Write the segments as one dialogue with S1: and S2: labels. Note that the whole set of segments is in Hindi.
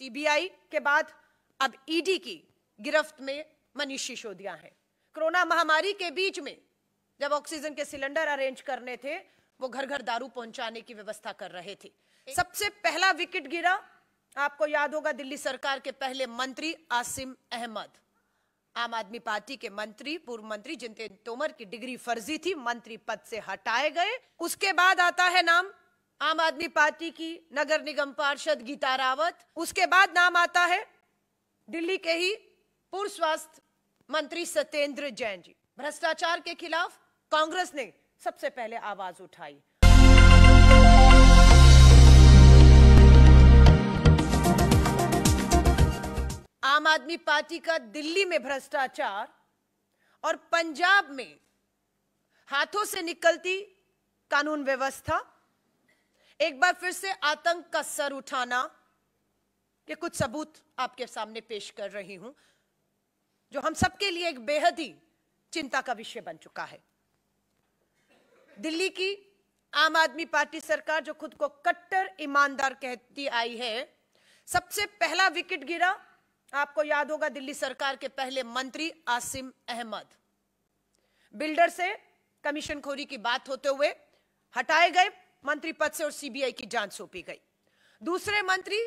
S1: सीबीआई के बाद अब ईडी की गिरफ्त में मनीष सिसोदिया हैं कोरोना महामारी के बीच में जब ऑक्सीजन के सिलेंडर अरेंज करने थे वो घर घर दारू पहुंचाने की व्यवस्था कर रहे थे सबसे पहला विकेट गिरा आपको याद होगा दिल्ली सरकार के पहले मंत्री आसिम अहमद आम आदमी पार्टी के मंत्री पूर्व मंत्री जिनते तोमर की डिग्री फर्जी थी मंत्री पद से हटाए गए उसके बाद आता है नाम आम आदमी पार्टी की नगर निगम पार्षद गीता रावत उसके बाद नाम आता है दिल्ली के ही पूर्व स्वास्थ्य मंत्री सत्येंद्र जैन जी भ्रष्टाचार के खिलाफ कांग्रेस ने सबसे पहले आवाज उठाई आम आदमी पार्टी का दिल्ली में भ्रष्टाचार और पंजाब में हाथों से निकलती कानून व्यवस्था एक बार फिर से आतंक का सर उठाना ये कुछ सबूत आपके सामने पेश कर रही हूं जो हम सबके लिए एक बेहद ही चिंता का विषय बन चुका है दिल्ली की आम आदमी पार्टी सरकार जो खुद को कट्टर ईमानदार कहती आई है सबसे पहला विकेट गिरा आपको याद होगा दिल्ली सरकार के पहले मंत्री आसिम अहमद बिल्डर से कमीशन खोरी की बात होते हुए हटाए गए मंत्री पद से और सीबीआई की जांच सौंपी गई दूसरे मंत्री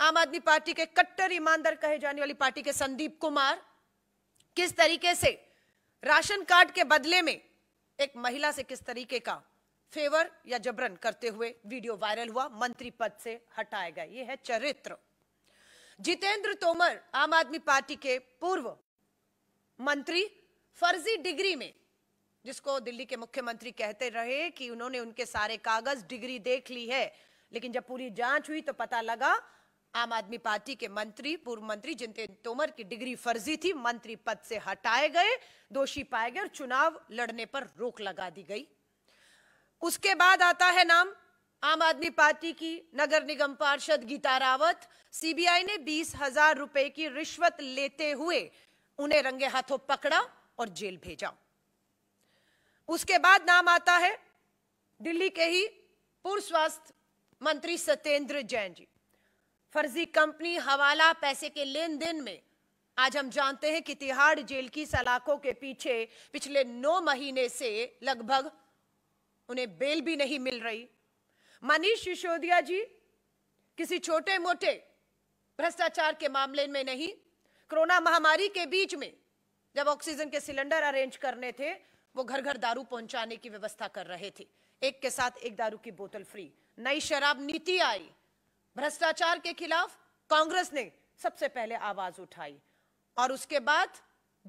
S1: आम आदमी पार्टी के कट्टर ईमानदार कहे जाने वाली पार्टी के संदीप कुमार किस तरीके से राशन कार्ड के बदले में एक महिला से किस तरीके का फेवर या जबरन करते हुए वीडियो वायरल हुआ मंत्री पद से हटाया गया यह है चरित्र जितेंद्र तोमर आम आदमी पार्टी के पूर्व मंत्री फर्जी डिग्री में जिसको दिल्ली के मुख्यमंत्री कहते रहे कि उन्होंने उनके सारे कागज डिग्री देख ली है लेकिन जब पूरी जांच हुई तो पता लगा आम आदमी पार्टी के मंत्री पूर्व मंत्री जितेंद्र तोमर की डिग्री फर्जी थी मंत्री पद से हटाए गए दोषी पाए गए और चुनाव लड़ने पर रोक लगा दी गई उसके बाद आता है नाम आम आदमी पार्टी की नगर निगम पार्षद गीता रावत सीबीआई ने बीस हजार रुपए की रिश्वत लेते हुए उन्हें रंगे हाथों पकड़ा और जेल भेजा उसके बाद नाम आता है दिल्ली के ही पूर्व स्वास्थ्य मंत्री सत्येंद्र जैन जी फर्जी कंपनी हवाला पैसे के लेन देन में आज हम जानते हैं कि तिहाड़ जेल की सलाखों के पीछे पिछले नौ महीने से लगभग उन्हें बेल भी नहीं मिल रही मनीष सिसोदिया जी किसी छोटे मोटे भ्रष्टाचार के मामले में नहीं कोरोना महामारी के बीच में जब ऑक्सीजन के सिलेंडर अरेंज करने थे वो घर घर दारू पहुंचाने की व्यवस्था कर रहे थे एक के साथ एक दारू की बोतल फ्री नई शराब नीति आई भ्रष्टाचार के खिलाफ कांग्रेस ने सबसे पहले आवाज उठाई और उसके बाद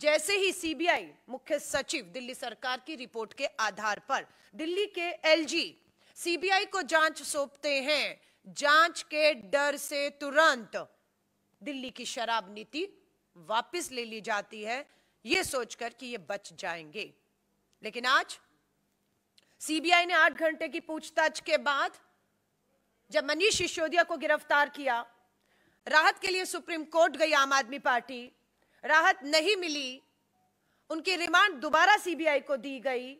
S1: जैसे ही सीबीआई मुख्य सचिव दिल्ली सरकार की रिपोर्ट के आधार पर दिल्ली के एलजी सीबीआई को जांच सौंपते हैं जांच के डर से तुरंत दिल्ली की शराब नीति वापस ले ली जाती है ये सोचकर कि ये बच जाएंगे लेकिन आज सीबीआई ने आठ घंटे की पूछताछ के बाद जब मनीष सिसोदिया को गिरफ्तार किया राहत के लिए सुप्रीम कोर्ट गई आम आदमी पार्टी राहत नहीं मिली उनकी रिमांड दोबारा सीबीआई को दी गई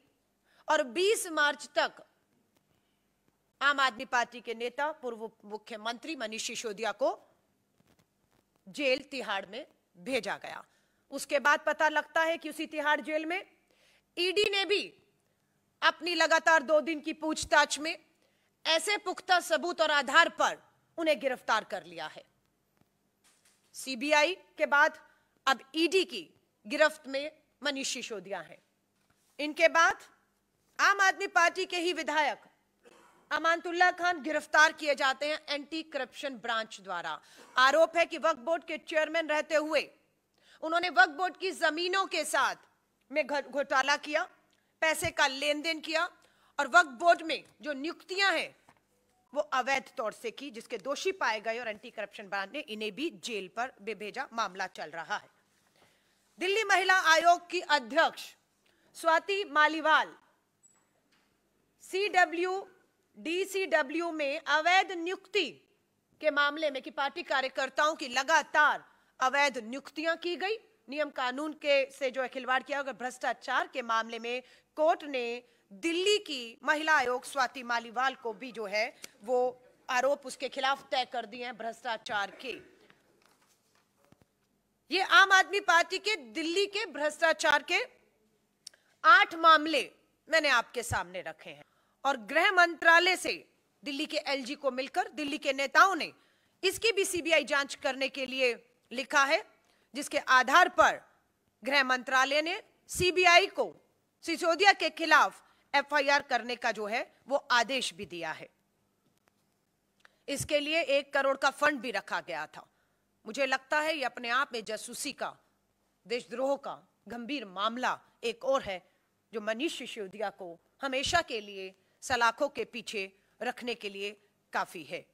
S1: और 20 मार्च तक आम आदमी पार्टी के नेता पूर्व मुख्यमंत्री मनीष सिसोदिया को जेल तिहाड़ में भेजा गया उसके बाद पता लगता है कि उसी तिहाड़ जेल में ईडी ने भी अपनी लगातार दो दिन की पूछताछ में ऐसे पुख्ता सबूत और आधार पर उन्हें गिरफ्तार कर लिया है सीबीआई के बाद अब ईडी की गिरफ्त में मनीष सिसोदिया हैं। इनके बाद आम आदमी पार्टी के ही विधायक अमानतुल्ला खान गिरफ्तार किए जाते हैं एंटी करप्शन ब्रांच द्वारा आरोप है कि वक्फ बोर्ड के चेयरमैन रहते हुए उन्होंने वक्फ बोर्ड की जमीनों के साथ में घोटाला किया पैसे का लेन देन किया और वक्त बोर्ड में जो नियुक्तियां हैं वो अवैध तौर से की जिसके दोषी पाए गए और एंटी करप्शन ब्रांच ने इन्हें भी जेल पर भेजा मामला चल रहा है दिल्ली महिला आयोग की अध्यक्ष स्वाति मालीवाल सीडब्ल्यू डीसीडब्ल्यू में अवैध नियुक्ति के मामले में कि पार्टी कार्यकर्ताओं की लगातार अवैध नियुक्तियां की गई नियम कानून के से जो है खिलवाड़ किया होगा भ्रष्टाचार के मामले में कोर्ट ने दिल्ली की महिला आयोग स्वाति मालीवाल को भी जो है वो आरोप उसके खिलाफ तय कर दिए हैं भ्रष्टाचार के ये आम आदमी पार्टी के दिल्ली के भ्रष्टाचार के आठ मामले मैंने आपके सामने रखे हैं और गृह मंत्रालय से दिल्ली के एलजी को मिलकर दिल्ली के नेताओं ने इसकी भी सीबीआई जांच करने के लिए लिखा है जिसके आधार पर गृह मंत्रालय ने सीबीआई को सिसोदिया के खिलाफ एफआईआर करने का जो है वो आदेश भी दिया है इसके लिए एक करोड़ का फंड भी रखा गया था मुझे लगता है ये अपने आप में जासूसी का देशद्रोह का गंभीर मामला एक और है जो मनीष सिसोदिया को हमेशा के लिए सलाखों के पीछे रखने के लिए काफी है